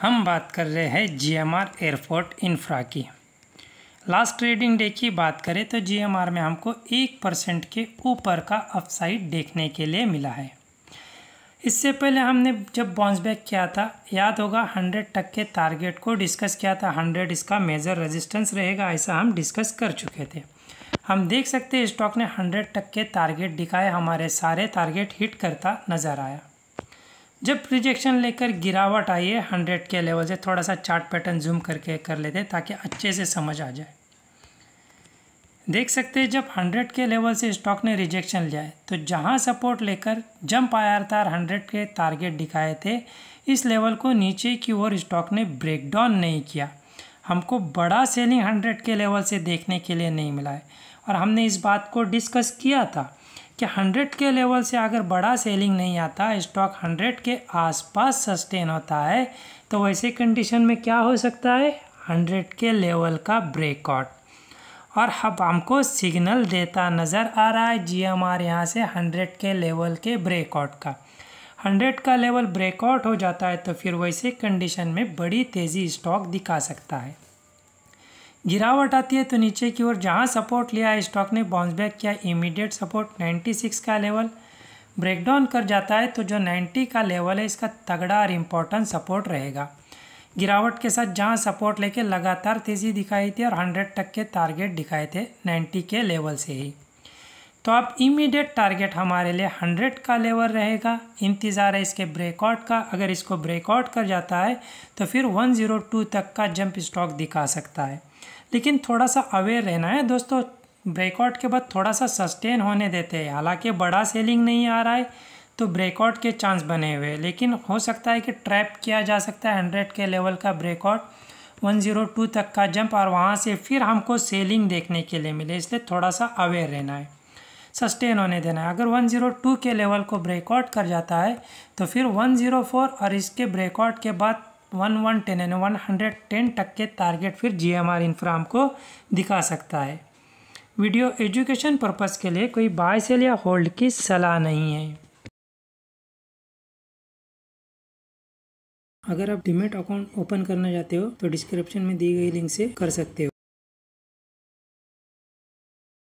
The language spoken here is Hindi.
हम बात कर रहे हैं जीएमआर एयरपोर्ट इंफ्रा की लास्ट ट्रेडिंग डे की बात करें तो जीएमआर में हमको एक परसेंट के ऊपर का अपसाइड देखने के लिए मिला है इससे पहले हमने जब बाउंस बैक किया था याद होगा हंड्रेड टक के टारगेट को डिस्कस किया था हंड्रेड इसका मेजर रेजिस्टेंस रहेगा ऐसा हम डिस्कस कर चुके थे हम देख सकते हैं स्टॉक ने हंड्रेड टक के टारगेट दिखाए हमारे सारे टारगेट हिट करता नज़र आया जब रिजेक्शन लेकर गिरावट आई है हंड्रेड के लेवल से थोड़ा सा चार्ट पैटर्न जूम करके कर लेते हैं ताकि अच्छे से समझ आ जाए देख सकते हैं जब हंड्रेड के लेवल से स्टॉक ने रिजेक्शन लिया है तो जहां सपोर्ट लेकर जंप आया तार हंड्रेड के टारगेट दिखाए थे इस लेवल को नीचे की ओर स्टॉक ने ब्रेकडाउन नहीं किया हमको बड़ा सेलिंग हंड्रेड के लेवल से देखने के लिए नहीं मिला है और हमने इस बात को डिस्कस किया था कि हंड्रेड के लेवल से अगर बड़ा सेलिंग नहीं आता स्टॉक हंड्रेड के आसपास सस्टेन होता है तो वैसे कंडीशन में क्या हो सकता है हंड्रेड के लेवल का ब्रेकआउट और अब हमको सिग्नल देता नज़र आ रहा है जी एम आर यहाँ से हंड्रेड के लेवल के ब्रेकआउट का 100 का लेवल ब्रेकआउट हो जाता है तो फिर वैसे कंडीशन में बड़ी तेज़ी स्टॉक दिखा सकता है गिरावट आती है तो नीचे की ओर जहां सपोर्ट लिया है स्टॉक ने बाउंस बैक किया इमीडिएट सपोर्ट 96 का लेवल ब्रेकडाउन कर जाता है तो जो 90 का लेवल है इसका तगड़ा और इम्पोर्टेंट सपोर्ट रहेगा गिरावट के साथ जहां सपोर्ट लेके लगातार तेज़ी दिखाई थी और 100 तक के टारगेट दिखाए थे 90 के लेवल से ही तो आप इमीडिएट टारगेट हमारे लिए हंड्रेड का लेवल रहेगा इंतज़ार है इसके ब्रेकआउट का अगर इसको ब्रेकआउट कर जाता है तो फिर 102 तक का जंप स्टॉक दिखा सकता है लेकिन थोड़ा सा अवेयर रहना है दोस्तों ब्रेकआउट के बाद थोड़ा सा सस्टेन होने देते हैं हालांकि बड़ा सेलिंग नहीं आ रहा है तो ब्रेकआउट के चांस बने हुए लेकिन हो सकता है कि ट्रैप किया जा सकता है हंड्रेड के लेवल का ब्रेकआउट 102 तक का जंप और वहाँ से फिर हमको सेलिंग देखने के लिए मिले इसलिए थोड़ा सा अवेयर रहना है सस्टेन होने देना है अगर 102 के लेवल को ब्रेकआउट कर जाता है तो फिर 104 और इसके ब्रेकआउट के बाद वन वन टेन यानी वन हंड्रेड टेन तक के टारगेट फिर जी एम आर इन्फ्राम को दिखा सकता है वीडियो एजुकेशन पर्पज़ के लिए कोई बाय सेल या होल्ड की सलाह नहीं है अगर आप डिमेट अकाउंट ओपन करना चाहते हो तो डिस्क्रिप्शन में दी गई लिंक से कर सकते हो